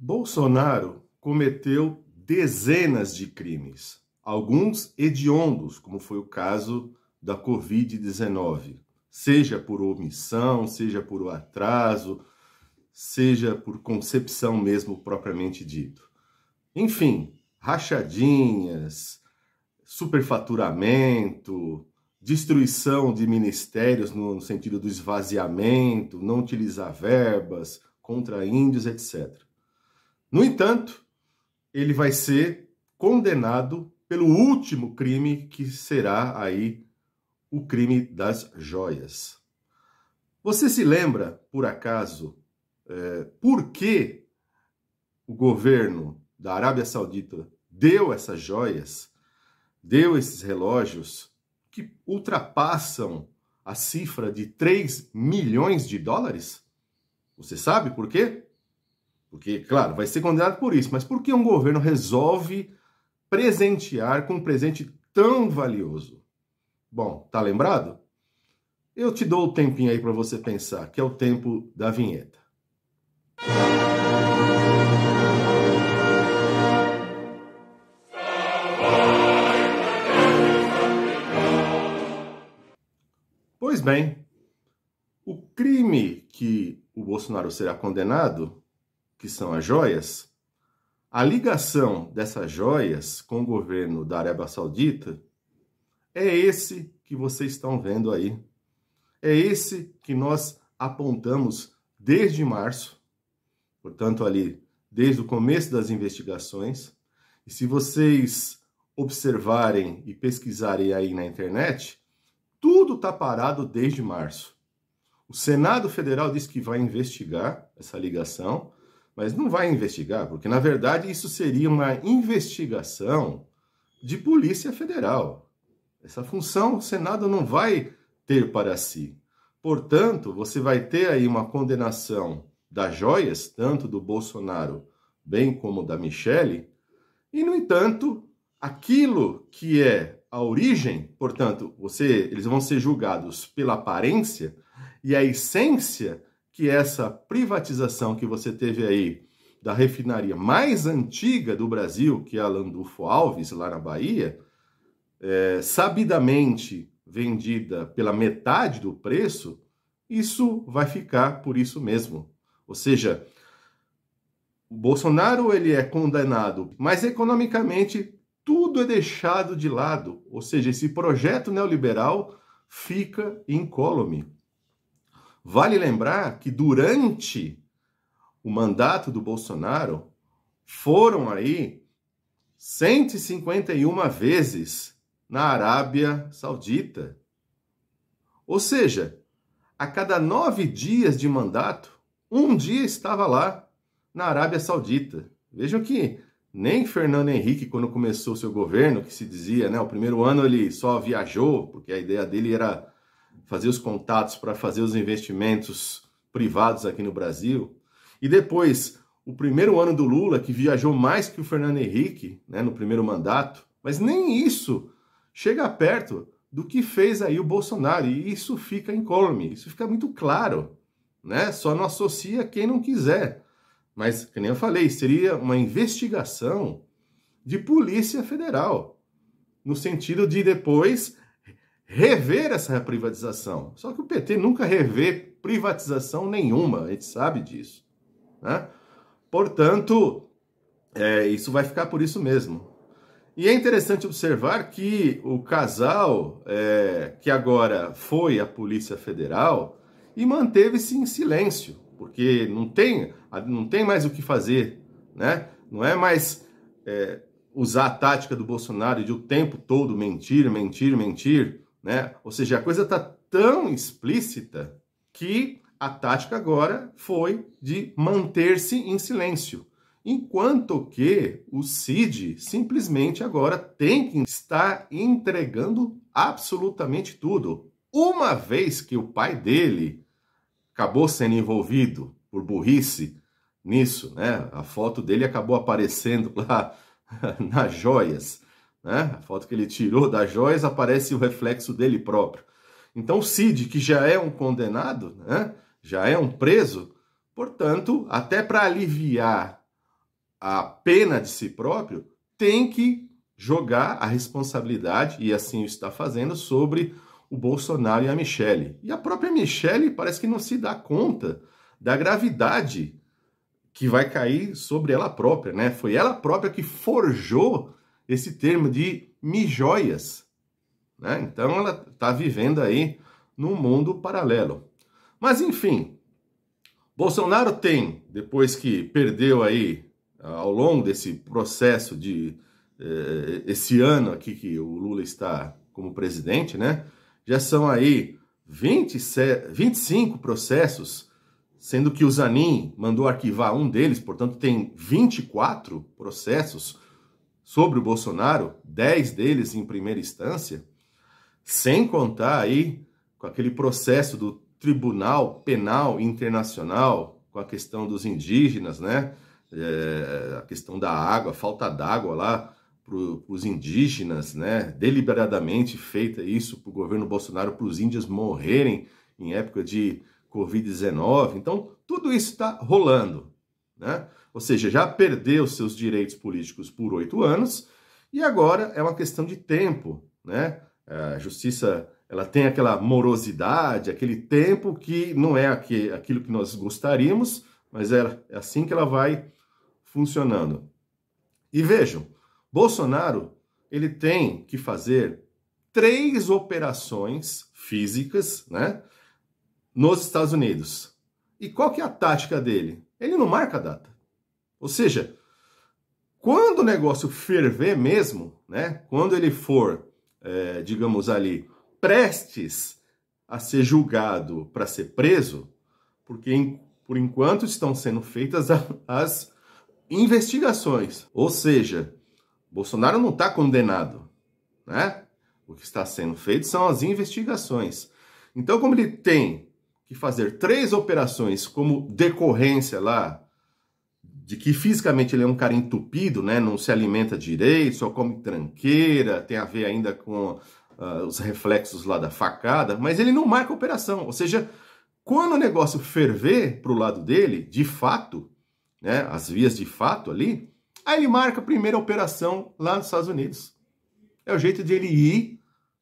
Bolsonaro cometeu dezenas de crimes, alguns hediondos, como foi o caso da Covid-19, seja por omissão, seja por atraso, seja por concepção mesmo propriamente dito. Enfim, rachadinhas, superfaturamento, destruição de ministérios no sentido do esvaziamento, não utilizar verbas contra índios, etc. No entanto, ele vai ser condenado pelo último crime que será aí o crime das joias. Você se lembra, por acaso, é, por que o governo da Arábia Saudita deu essas joias, deu esses relógios que ultrapassam a cifra de 3 milhões de dólares? Você sabe por quê? Porque, claro, vai ser condenado por isso, mas por que um governo resolve presentear com um presente tão valioso? Bom, tá lembrado? Eu te dou o tempinho aí para você pensar, que é o tempo da vinheta. Pois bem, o crime que o Bolsonaro será condenado que são as joias, a ligação dessas joias com o governo da Arábia Saudita é esse que vocês estão vendo aí. É esse que nós apontamos desde março, portanto, ali desde o começo das investigações. E se vocês observarem e pesquisarem aí na internet, tudo está parado desde março. O Senado Federal diz que vai investigar essa ligação mas não vai investigar, porque na verdade isso seria uma investigação de Polícia Federal. Essa função o Senado não vai ter para si. Portanto, você vai ter aí uma condenação das joias, tanto do Bolsonaro bem como da Michele, e no entanto, aquilo que é a origem, portanto, você, eles vão ser julgados pela aparência e a essência que essa privatização que você teve aí da refinaria mais antiga do Brasil, que é a Landulfo Alves, lá na Bahia, é, sabidamente vendida pela metade do preço, isso vai ficar por isso mesmo. Ou seja, o Bolsonaro ele é condenado, mas economicamente tudo é deixado de lado. Ou seja, esse projeto neoliberal fica incólume. Vale lembrar que durante o mandato do Bolsonaro foram aí 151 vezes na Arábia Saudita. Ou seja, a cada nove dias de mandato, um dia estava lá na Arábia Saudita. Vejam que nem Fernando Henrique, quando começou seu governo, que se dizia, né, o primeiro ano ele só viajou, porque a ideia dele era fazer os contatos para fazer os investimentos privados aqui no Brasil. E depois, o primeiro ano do Lula, que viajou mais que o Fernando Henrique né, no primeiro mandato, mas nem isso chega perto do que fez aí o Bolsonaro. E isso fica incólume, isso fica muito claro. Né? Só não associa quem não quiser. Mas, como eu falei, seria uma investigação de Polícia Federal, no sentido de depois rever essa privatização. Só que o PT nunca revê privatização nenhuma, a gente sabe disso. Né? Portanto, é, isso vai ficar por isso mesmo. E é interessante observar que o casal é, que agora foi à Polícia Federal e manteve-se em silêncio, porque não tem, não tem mais o que fazer, né? Não é mais é, usar a tática do Bolsonaro de o tempo todo mentir, mentir, mentir né? Ou seja, a coisa está tão explícita que a tática agora foi de manter-se em silêncio. Enquanto que o Cid simplesmente agora tem que estar entregando absolutamente tudo. Uma vez que o pai dele acabou sendo envolvido por burrice nisso, né? A foto dele acabou aparecendo lá nas joias né? A foto que ele tirou da joias aparece o reflexo dele próprio. Então, Cid, que já é um condenado, né? já é um preso, portanto, até para aliviar a pena de si próprio, tem que jogar a responsabilidade, e assim está fazendo, sobre o Bolsonaro e a Michelle. E a própria Michelle parece que não se dá conta da gravidade que vai cair sobre ela própria, né? Foi ela própria que forjou esse termo de mijóias. Né? Então ela está vivendo aí num mundo paralelo. Mas enfim, Bolsonaro tem, depois que perdeu aí ao longo desse processo de eh, esse ano aqui que o Lula está como presidente, né? Já são aí 27, 25 processos, sendo que o Zanin mandou arquivar um deles, portanto tem 24 processos sobre o Bolsonaro, 10 deles em primeira instância, sem contar aí com aquele processo do Tribunal Penal Internacional, com a questão dos indígenas, né? É, a questão da água, falta d'água lá para os indígenas, né? Deliberadamente feita isso para o governo Bolsonaro, para os índios morrerem em época de Covid-19. Então, tudo isso está rolando. Né? Ou seja, já perdeu seus direitos políticos por oito anos e agora é uma questão de tempo. Né? É, a justiça ela tem aquela morosidade, aquele tempo que não é aquilo que nós gostaríamos, mas é, é assim que ela vai funcionando. E vejam, Bolsonaro ele tem que fazer três operações físicas, né, nos Estados Unidos. E qual que é a tática dele? Ele não marca a data. Ou seja, quando o negócio ferver mesmo, né? Quando ele for, é, digamos ali, prestes a ser julgado para ser preso, porque em, por enquanto estão sendo feitas a, as investigações. Ou seja, Bolsonaro não está condenado, né? O que está sendo feito são as investigações. Então, como ele tem que fazer três operações como decorrência lá de que fisicamente ele é um cara entupido, né? Não se alimenta direito, só come tranqueira, tem a ver ainda com uh, os reflexos lá da facada, mas ele não marca operação. Ou seja, quando o negócio ferver para o lado dele, de fato, né? As vias de fato ali, aí ele marca a primeira operação lá nos Estados Unidos. É o jeito de ele ir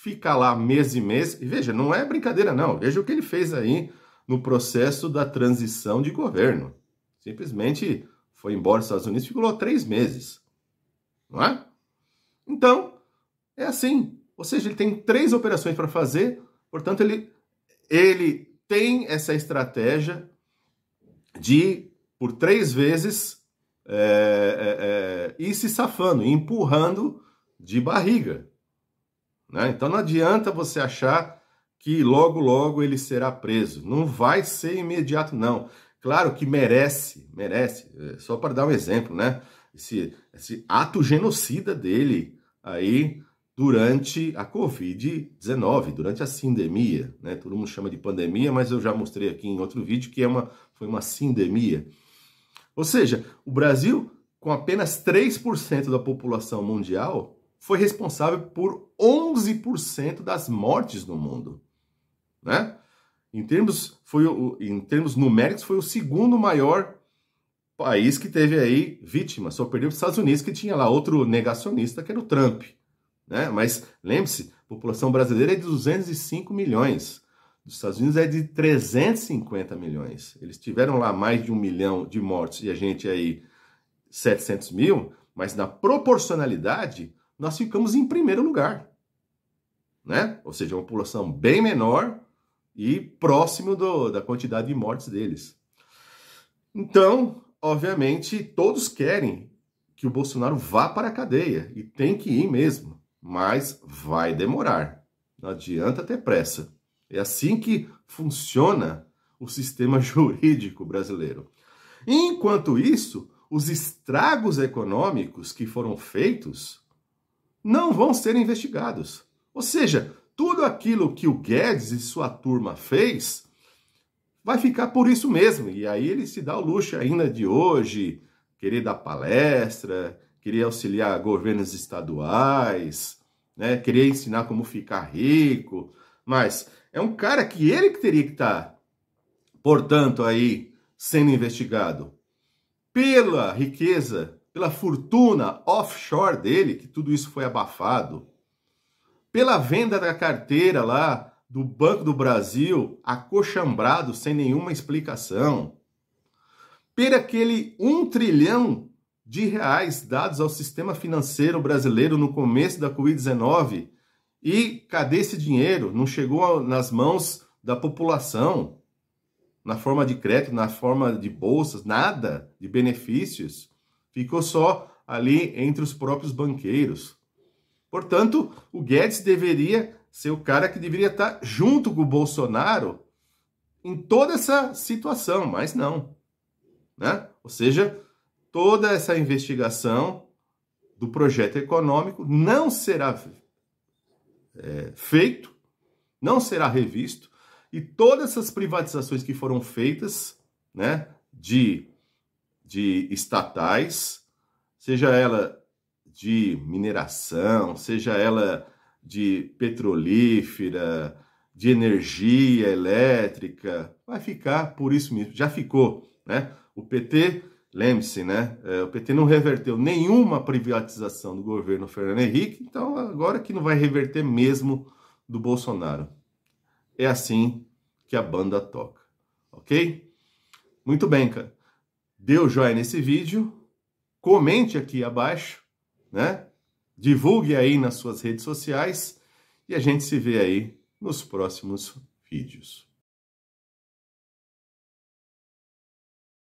fica lá mês e mês. E veja, não é brincadeira, não. Veja o que ele fez aí no processo da transição de governo. Simplesmente foi embora dos Estados Unidos, ficou lá três meses. Não é? Então, é assim. Ou seja, ele tem três operações para fazer, portanto, ele, ele tem essa estratégia de, por três vezes, é, é, é, ir se safando, empurrando de barriga. Né? Então não adianta você achar que logo, logo ele será preso. Não vai ser imediato, não. Claro que merece, merece. É, só para dar um exemplo, né? Esse, esse ato genocida dele aí durante a Covid-19, durante a sindemia, né? Todo mundo chama de pandemia, mas eu já mostrei aqui em outro vídeo que é uma, foi uma sindemia. Ou seja, o Brasil, com apenas 3% da população mundial, foi responsável por 11% das mortes no mundo, né? Em termos, foi o, em termos numéricos, foi o segundo maior país que teve aí vítimas. Só perdeu os Estados Unidos, que tinha lá outro negacionista, que era o Trump. Né? Mas lembre-se, a população brasileira é de 205 milhões. Dos Estados Unidos é de 350 milhões. Eles tiveram lá mais de um milhão de mortes e a gente aí 700 mil, mas na proporcionalidade, nós ficamos em primeiro lugar. Né? Ou seja, uma população bem menor e próximo do, da quantidade de mortes deles. Então, obviamente, todos querem que o Bolsonaro vá para a cadeia e tem que ir mesmo, mas vai demorar. Não adianta ter pressa. É assim que funciona o sistema jurídico brasileiro. Enquanto isso, os estragos econômicos que foram feitos não vão ser investigados. Ou seja, tudo aquilo que o Guedes e sua turma fez vai ficar por isso mesmo. E aí ele se dá o luxo ainda de hoje querer dar palestra, querer auxiliar governos estaduais, né? querer ensinar como ficar rico. Mas é um cara que ele que teria que estar, tá, portanto, aí sendo investigado pela riqueza pela fortuna offshore dele, que tudo isso foi abafado, pela venda da carteira lá do Banco do Brasil, acochambrado sem nenhuma explicação, por aquele um trilhão de reais dados ao sistema financeiro brasileiro no começo da Covid-19. E cadê esse dinheiro? Não chegou nas mãos da população, na forma de crédito, na forma de bolsas, nada de benefícios ficou só ali entre os próprios banqueiros. Portanto, o Guedes deveria ser o cara que deveria estar junto com o Bolsonaro em toda essa situação, mas não. Né? Ou seja, toda essa investigação do projeto econômico não será é, feito, não será revisto, e todas essas privatizações que foram feitas, né, de de estatais, seja ela de mineração, seja ela de petrolífera, de energia elétrica, vai ficar por isso mesmo. Já ficou, né? O PT, lembre-se, né? É, o PT não reverteu nenhuma privatização do governo Fernando Henrique, então agora que não vai reverter mesmo do Bolsonaro. É assim que a banda toca, ok? Muito bem, cara dê o joinha nesse vídeo, comente aqui abaixo, né? Divulgue aí nas suas redes sociais e a gente se vê aí nos próximos vídeos.